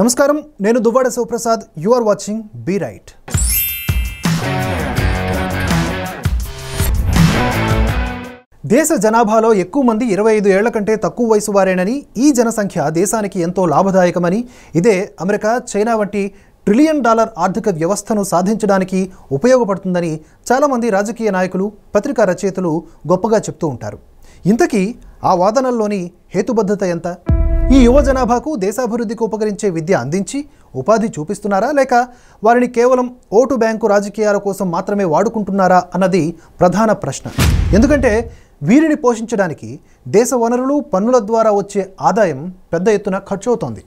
నమస్కారం నేను Duvvada Shivaprasad you are watching be right దేశ జనాభాలో ఎక్కువ మంది ఇరవై ఐదు ఏళ్ల కంటే తక్కువ వయసు వారేనని ఈ జనసంఖ్య దేశానికి ఎంతో లాభదాయకమని ఇదే అమెరికా చైనా వంటి ట్రిలియన్ డాలర్ ఆర్థిక వ్యవస్థను సాధించడానికి ఉపయోగపడుతుందని చాలామంది రాజకీయ నాయకులు పత్రికా రచయితలు గొప్పగా చెప్తూ ఉంటారు ఇంతకీ ఆ వాదనల్లోని హేతుబద్ధత ఎంత ఈ యువ జనాభాకు దేశాభివృద్ధికి ఉపకరించే విద్య అందించి ఉపాధి చూపిస్తున్నారా లేక వారిని కేవలం ఓటు బ్యాంకు రాజకీయాల కోసం మాత్రమే వాడుకుంటున్నారా అన్నది ప్రధాన ప్రశ్న ఎందుకంటే వీరిని పోషించడానికి దేశ వనరులు పన్నుల ద్వారా వచ్చే ఆదాయం పెద్ద ఎత్తున ఖర్చు అవుతోంది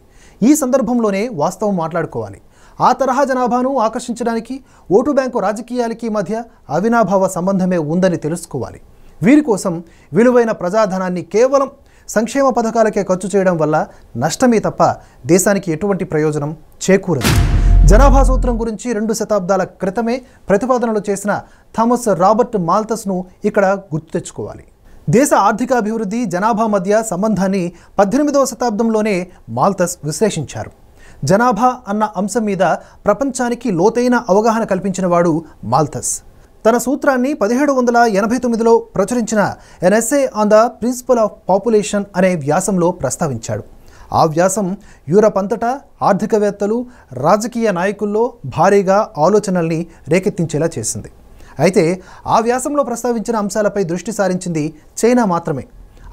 ఈ సందర్భంలోనే వాస్తవం మాట్లాడుకోవాలి ఆ తరహా జనాభాను ఆకర్షించడానికి ఓటు బ్యాంకు రాజకీయాలకి మధ్య అవినాభావ సంబంధమే ఉందని తెలుసుకోవాలి వీరి కోసం విలువైన ప్రజాధనాన్ని కేవలం సంక్షేమ పథకాలకే ఖర్చు చేయడం వల్ల నష్టమే తప్ప దేశానికి ఎటువంటి ప్రయోజనం చేకూరదు జనాభా సూత్రం గురించి రెండు శతాబ్దాల క్రితమే ప్రతిపాదనలు చేసిన థామస్ రాబర్ట్ మాల్తస్ను ఇక్కడ గుర్తు తెచ్చుకోవాలి దేశ ఆర్థిక అభివృద్ధి జనాభా మధ్య సంబంధాన్ని పద్దెనిమిదవ శతాబ్దంలోనే మాల్తస్ విశ్లేషించారు జనాభా అన్న అంశం మీద ప్రపంచానికి లోతైన అవగాహన కల్పించినవాడు మాల్తస్ తన సూత్రాన్ని పదిహేడు వందల ఎనభై తొమ్మిదిలో ప్రచురించిన an essay on the principle of population అనే వ్యాసంలో ప్రస్తావించాడు ఆ వ్యాసం యూరప్ అంతటా ఆర్థికవేత్తలు రాజకీయ నాయకుల్లో భారీగా ఆలోచనల్ని రేకెత్తించేలా చేసింది అయితే ఆ వ్యాసంలో ప్రస్తావించిన అంశాలపై దృష్టి సారించింది చైనా మాత్రమే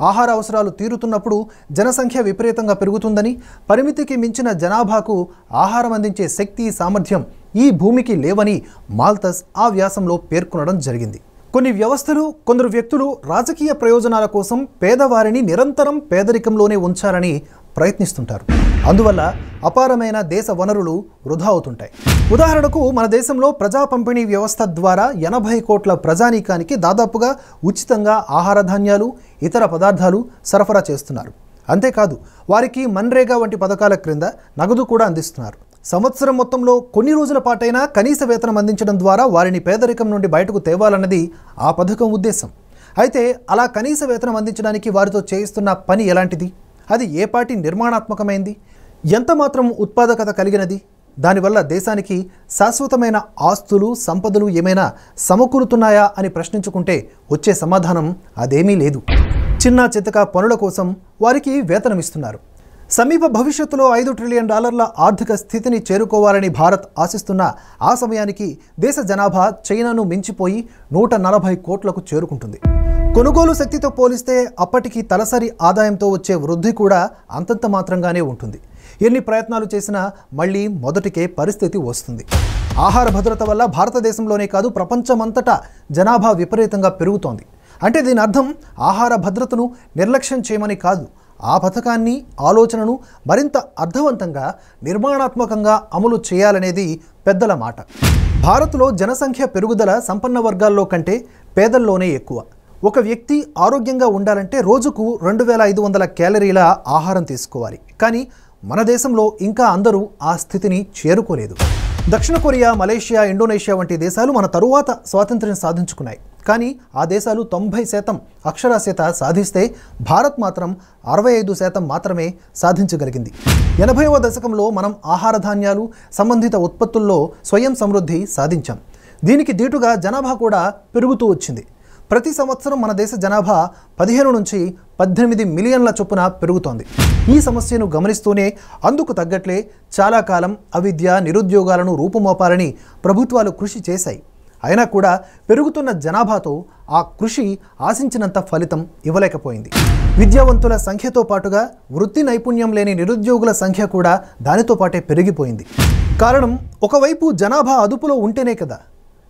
ఆహార అవసరాలు తీరుతున్నప్పుడు జనసంఖ్య విపరీతంగా పెరుగుతుందని పరిమితికి మించిన జనాభాకు ఆహారం అందించే శక్తి సామర్థ్యం ఈ భూమికి లేవని మాల్తస్ ఆ వ్యాసంలో పేర్కొనడం జరిగింది కొన్ని వ్యవస్థలు కొందరు వ్యక్తులు రాజకీయ ప్రయోజనాల కోసం పేదవారిని నిరంతరం పేదరికంలోనే ఉంచారని ప్రయత్నిస్తుంటారు అందువల్ల అపారమైన దేశ వనరులు వృధా అవుతుంటాయి ఉదాహరణకు మన దేశంలో ప్రజా పంపిణీ వ్యవస్థ ద్వారా ఎనభై కోట్ల ప్రజానీకానికి దాదాపుగా ఉచితంగా ఆహార ధాన్యాలు ఇతర పదార్థాలు సరఫరా చేస్తున్నారు అంతేకాదు వారికి మన్రేగా వంటి పథకాల క్రింద నగదు కూడా అందిస్తున్నారు సంవత్సరం మొత్తంలో కొన్ని రోజుల పాటైనా కనీస వేతనం అందించడం ద్వారా వారిని పేదరికం నుండి బయటకు తేవాలన్నది ఆ పథకం ఉద్దేశం అయితే అలా కనీస వేతనం అందించడానికి వారితో చేయిస్తున్న పని ఎలాంటిది అది ఏ పార్టీ నిర్మాణాత్మకమైంది ఎంత మాత్రం ఉత్పాదకత కలిగినది దానివల్ల దేశానికి శాశ్వతమైన ఆస్తులు సంపదలు ఏమైనా సమకూరుతున్నాయా అని ప్రశ్నించుకుంటే వచ్చే సమాధానం అదేమీ లేదు చిన్న చితక పనుల కోసం వారికి వేతనం ఇస్తున్నారు సమీప భవిష్యత్తులో ఐదు ట్రిలియన్ డాలర్ల ఆర్థిక స్థితిని చేరుకోవాలని భారత్ ఆశిస్తున్న ఆ సమయానికి దేశ జనాభా చైనాను మించిపోయి నూట నలభై కోట్లకు చేరుకుంటుంది కొనుగోలు శక్తితో పోలిస్తే అప్పటికి తలసరి ఆదాయంతో వచ్చే వృద్ధి కూడా అంతంత మాత్రంగానే ఉంటుంది ఎన్ని ప్రయత్నాలు చేసినా మళ్ళీ మొదటికే పరిస్థితి వస్తుంది ఆహార భద్రత వల్ల భారతదేశంలోనే కాదు ప్రపంచమంతటా జనాభా విపరీతంగా పెరుగుతోంది అంటే దీని అర్థం ఆహార భద్రతను నిర్లక్ష్యం చేయమని కాదు ఆ పథకాన్ని ఆలోచనను మరింత అర్థవంతంగా నిర్మాణాత్మకంగా అమలు చేయాలనేది పెద్దల మాట భారత్లో జనసంఖ్య పెరుగుదల సంపన్న వర్గాల్లో కంటే పేదల్లోనే ఎక్కువ ఒక వ్యక్తి ఆరోగ్యంగా ఉండాలంటే రోజుకు రెండు వేల ఐదు వందల క్యాలరీల ఆహారం తీసుకోవాలి కానీ మన దేశంలో ఇంకా అందరూ ఆ స్థితిని చేరుకోలేదు దక్షిణ కొరియా మలేషియా ఇండోనేషియా వంటి దేశాలు మన తరువాత స్వాతంత్ర్యం సాధించుకున్నాయి కానీ ఆ దేశాలు తొంభై శాతం అక్షరాస్యత సాధిస్తే భారత్ మాత్రం అరవై ఐదు శాతం మాత్రమే సాధించగలిగింది ఎనభైవ దశకంలో మనం ఆహార ధాన్యాలు సంబంధిత ఉత్పత్తుల్లో స్వయం సమృద్ధి సాధించాం దీనికి దీటుగా జనాభా కూడా పెరుగుతూ వచ్చింది ప్రతి సంవత్సరం మన దేశ జనాభా పదిహేను నుంచి పద్దెనిమిది మిలియన్ల చొప్పున పెరుగుతోంది ఈ సమస్యను గమనిస్తూనే అందుకు తగ్గట్లే చాలా కాలం అవిద్య నిరుద్యోగాలను రూపుమోపాలని ప్రభుత్వాలు కృషి చేశాయి అయినా కూడా పెరుగుతున్న జనాభాతో ఆ కృషి ఆశించినంత ఫలితం ఇవ్వలేకపోయింది విద్యావంతుల సంఖ్యతో పాటుగా వృత్తి నైపుణ్యం లేని నిరుద్యోగుల సంఖ్య కూడా దానితో పాటే పెరిగిపోయింది కారణం ఒకవైపు జనాభా అదుపులో ఉంటేనే కదా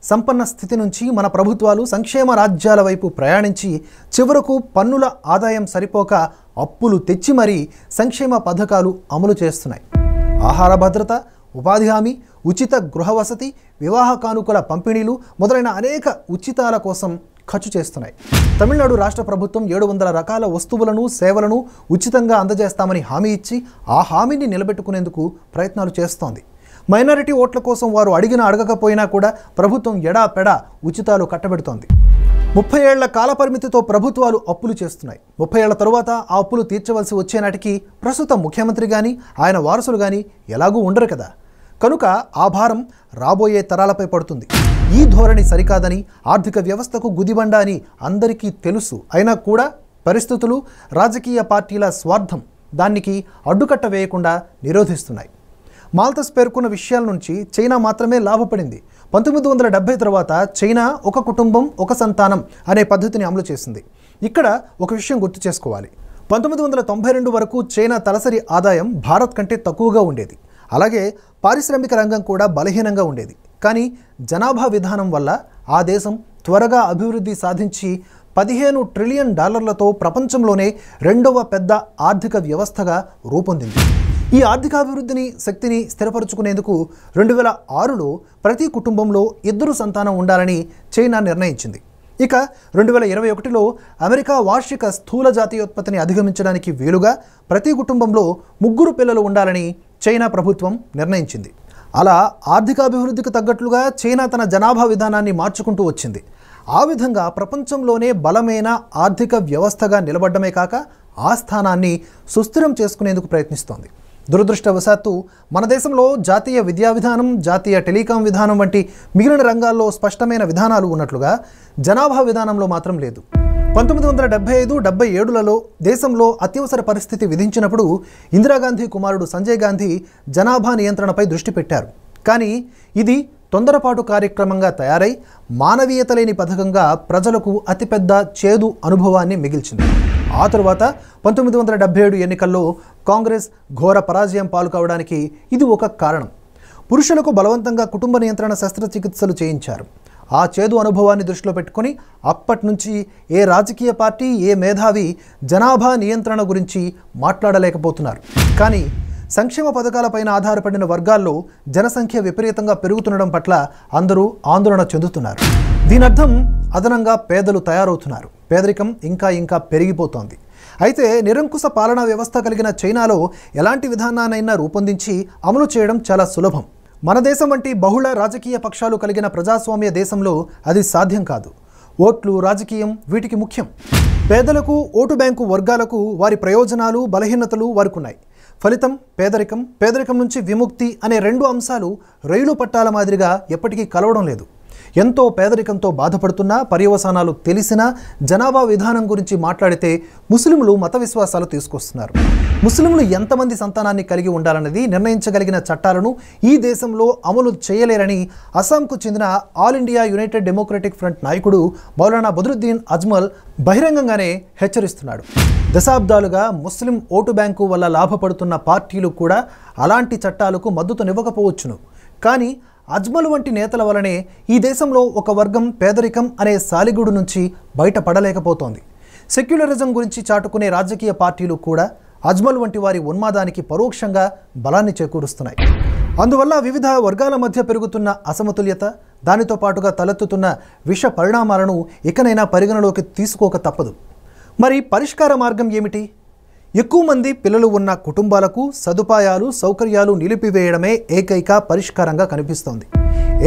సంపన్న స్థితి నుంచి మన ప్రభుత్వాలు సంక్షేమ రాజ్యాల వైపు ప్రయాణించి చివరకు పన్నుల ఆదాయం సరిపోక అప్పులు తెచ్చి మరీ సంక్షేమ పథకాలు అమలు చేస్తున్నాయి ఆహార భద్రత ఉపాధి హామీ ఉచిత గృహవసతి వివాహ కానుకల పంపిణీలు మొదలైన అనేక ఉచితాల కోసం ఖర్చు చేస్తున్నాయి తమిళనాడు రాష్ట్ర ప్రభుత్వం ఏడు వందల రకాల వస్తువులను సేవలను ఉచితంగా అందజేస్తామని హామీ ఇచ్చి ఆ హామీని నిలబెట్టుకునేందుకు ప్రయత్నాలు చేస్తోంది మైనారిటీ ఓట్ల కోసం వారు అడిగినా అడగకపోయినా కూడా ప్రభుత్వం ఎడా పెడా ఉచితాలు కట్టబెడుతోంది ముప్పై ఏళ్ల కాలపరిమితితో ప్రభుత్వాలు అప్పులు చేస్తున్నాయి ముప్పై ఏళ్ల తరువాత ఆ అప్పులు తీర్చవలసి వచ్చే నాటికి ప్రస్తుత ముఖ్యమంత్రి కానీ ఆయన వారసులు కానీ ఎలాగూ ఉండరు కదా కనుక ఆ భారం రాబోయే తరాలపై పడుతుంది ఈ ధోరణి సరికాదని ఆర్థిక వ్యవస్థకు గుదిబండ అని అందరికీ తెలుసు అయినా కూడా పరిస్థితులు రాజకీయ పార్టీల స్వార్థం దానికి అడ్డుకట్ట వేయకుండా నిరోధిస్తున్నాయి మాల్తస్ పేర్కొన్న విషయాల నుంచి చైనా మాత్రమే లాభపడింది పంతొమ్మిది వందల డెబ్బై తర్వాత చైనా ఒక కుటుంబం ఒక సంతానం అనే పద్ధతిని అమలు చేసింది ఇక్కడ ఒక విషయం గుర్తు చేసుకోవాలి పంతొమ్మిది వందల తొంభై రెండు వరకు చైనా తలసరి ఆదాయం భారత్ కంటే తక్కువగా ఉండేది అలాగే పారిశ్రామిక రంగం కూడా బలహీనంగా ఉండేది కానీ జనాభా విధానం వల్ల ఆ దేశం త్వరగా అభివృద్ధి సాధించి పదిహేను ట్రిలియన్ డాలర్లతో ప్రపంచంలోనే రెండవ పెద్ద ఆర్థిక వ్యవస్థగా రూపొందింది ఈ ఆర్థిక అభివృద్ధిని శక్తిని స్థిరపరుచుకునేందుకు రెండు వేల ఆరులో ప్రతి కుటుంబంలో ఇద్దరు సంతానం ఉండాలని చైనా నిర్ణయించింది ఇక రెండు వేల ఇరవై ఒకటిలో అమెరికా వార్షిక స్థూల జాతీయోత్పత్తిని అధిగమించడానికి వీలుగా ప్రతి కుటుంబంలో ముగ్గురు పిల్లలు ఉండాలని చైనా ప్రభుత్వం నిర్ణయించింది అలా ఆర్థికాభివృద్ధికి తగ్గట్లుగా చైనా తన జనాభా విధానాన్ని మార్చుకుంటూ వచ్చింది ఆ విధంగా ప్రపంచంలోనే బలమైన ఆర్థిక వ్యవస్థగా నిలబడమే కాక ఆ స్థానాన్ని సుస్థిరం చేసుకునేందుకు ప్రయత్నిస్తోంది దురదృష్టవశాత్తు మన దేశంలో జాతీయ విద్యా విధానం జాతీయ టెలికాం విధానం వంటి మిగిలిన రంగాల్లో స్పష్టమైన విధానాలు ఉన్నట్లుగా జనాభా విధానంలో మాత్రం లేదు పంతొమ్మిది వందల డెబ్బై ఐదు డెబ్బై ఏడులలో దేశంలో అత్యవసర పరిస్థితి విధించినప్పుడు ఇందిరాగాంధీ కుమారుడు సంజయ్ గాంధీ జనాభా నియంత్రణపై దృష్టి పెట్టారు కానీ ఇది తొందరపాటు కార్యక్రమంగా తయారై మానవీయత లేని పథకంగా ప్రజలకు అతిపెద్ద చేదు అనుభవాన్ని మిగిల్చింది ఆ తరువాత పంతొమ్మిది వందల డెబ్బై ఏడు ఎన్నికల్లో కాంగ్రెస్ ఘోర పరాజయం పాలు కావడానికి ఇది ఒక కారణం పురుషులకు బలవంతంగా కుటుంబ నియంత్రణ శస్త్రచికిత్సలు చేయించారు ఆ చేదు అనుభవాన్ని దృష్టిలో పెట్టుకొని అప్పటి నుంచి ఏ రాజకీయ పార్టీ ఏ మేధావి జనాభా నియంత్రణ గురించి మాట్లాడలేకపోతున్నారు కానీ సంక్షేమ పథకాలపైన ఆధారపడిన వర్గాల్లో జనసంఖ్య విపరీతంగా పెరుగుతుండడం పట్ల అందరూ ఆందోళన చెందుతున్నారు దీనర్థం అదనంగా పేదలు తయారవుతున్నారు పేదరికం ఇంకా ఇంకా పెరిగిపోతోంది అయితే నిరంకుశ పాలనా వ్యవస్థ కలిగిన చైనాలో ఎలాంటి విధానాన్నైనా రూపొందించి అమలు చేయడం చాలా సులభం మన దేశం వంటి బహుళ రాజకీయ పక్షాలు కలిగిన ప్రజాస్వామ్య దేశంలో అది సాధ్యం కాదు ఓట్లు రాజకీయం వీటికి ముఖ్యం పేదలకు ఓటు బ్యాంకు వర్గాలకు వారి ప్రయోజనాలు బలహీనతలు వారుకున్నాయి ఫలితం పేదరికం పేదరికం నుంచి విముక్తి అనే రెండు అంశాలు రైలు పట్టాల మాదిరిగా ఎప్పటికీ కలవడం లేదు ఎంతో పేదరికంతో బాధపడుతున్నా పర్యవసానాలు తెలిసినా జనాభా విధానం గురించి మాట్లాడితే ముస్లింలు మత విశ్వాసాలు తీసుకొస్తున్నారు ముస్లింలు ఎంతమంది సంతానాన్ని కలిగి ఉండాలన్నది నిర్ణయించగలిగిన చట్టాలను ఈ దేశంలో అమలు చేయలేరని అస్సాంకు చెందిన All India United Democratic Front నాయకుడు మౌలానా బదురుద్దీన్ అజ్మల్ బహిరంగంగానే హెచ్చరిస్తున్నాడు దశాబ్దాలుగా ముస్లిం ఓటు బ్యాంకు వల్ల లాభపడుతున్న పార్టీలు కూడా అలాంటి చట్టాలకు మద్దతునివ్వకపోవచ్చును కానీ అజ్మల్ వంటి నేతల వలనే ఈ దేశంలో ఒక వర్గం పేదరికం అనే సాలిగుడు నుంచి బయటపడలేకపోతోంది సెక్యులరిజం గురించి చాటుకునే రాజకీయ పార్టీలు కూడా అజ్మల్ వంటి వారి ఉన్మాదానికి పరోక్షంగా బలాన్ని చేకూరుస్తున్నాయి అందువల్ల వివిధ వర్గాల మధ్య పెరుగుతున్న అసమతుల్యత దానితో పాటుగా తలెత్తుతున్న విష పరిణామాలను ఇకనైనా పరిగణలోకి తీసుకోక తప్పదు మరి పరిష్కార మార్గం ఏమిటి ఎక్కువ మంది పిల్లలు ఉన్న కుటుంబాలకు సదుపాయాలు సౌకర్యాలు నిలిపివేయడమే ఏకైక పరిష్కారంగా కనిపిస్తోంది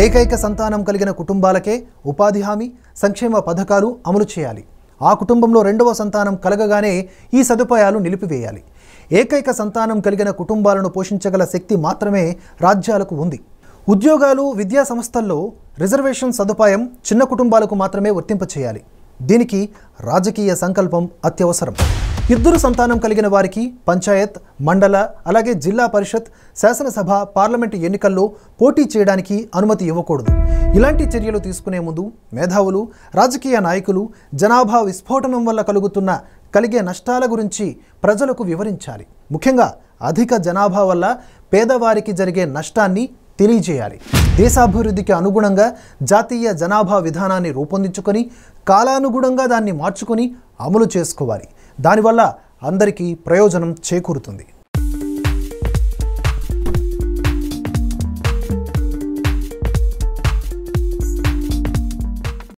ఏకైక సంతానం కలిగిన కుటుంబాలకే ఉపాధి హామీ సంక్షేమ పథకాలు అమలు చేయాలి ఆ కుటుంబంలో రెండవ సంతానం కలగగానే ఈ సదుపాయాలు నిలిపివేయాలి ఏకైక సంతానం కలిగిన కుటుంబాలను పోషించగల శక్తి మాత్రమే రాజ్యాలకు ఉంది ఉద్యోగాలు విద్యా సంస్థల్లో రిజర్వేషన్ సదుపాయం చిన్న కుటుంబాలకు మాత్రమే వర్తింపచేయాలి దీనికి రాజకీయ సంకల్పం అత్యవసరం ఇద్దరు సంతానం కలిగిన వారికి పంచాయత్ మండల అలాగే జిల్లా పరిషత్ శాసనసభ పార్లమెంటు ఎన్నికల్లో పోటీ చేయడానికి అనుమతి ఇవ్వకూడదు ఇలాంటి చర్యలు తీసుకునే ముందు మేధావులు రాజకీయ నాయకులు జనాభా విస్ఫోటనం వల్ల కలుగుతున్న కలిగే నష్టాల గురించి ప్రజలకు వివరించాలి ముఖ్యంగా అధిక జనాభా వల్ల పేదవారికి జరిగే నష్టాన్ని తెలియజేయాలి దేశాభివృద్ధికి అనుగుణంగా జాతీయ జనాభా విధానాన్ని రూపొందించుకొని కాలానుగుణంగా దాన్ని మార్చుకొని అమలు చేసుకోవాలి దానివల్ల అందరికీ ప్రయోజనం చేకూరుతుంది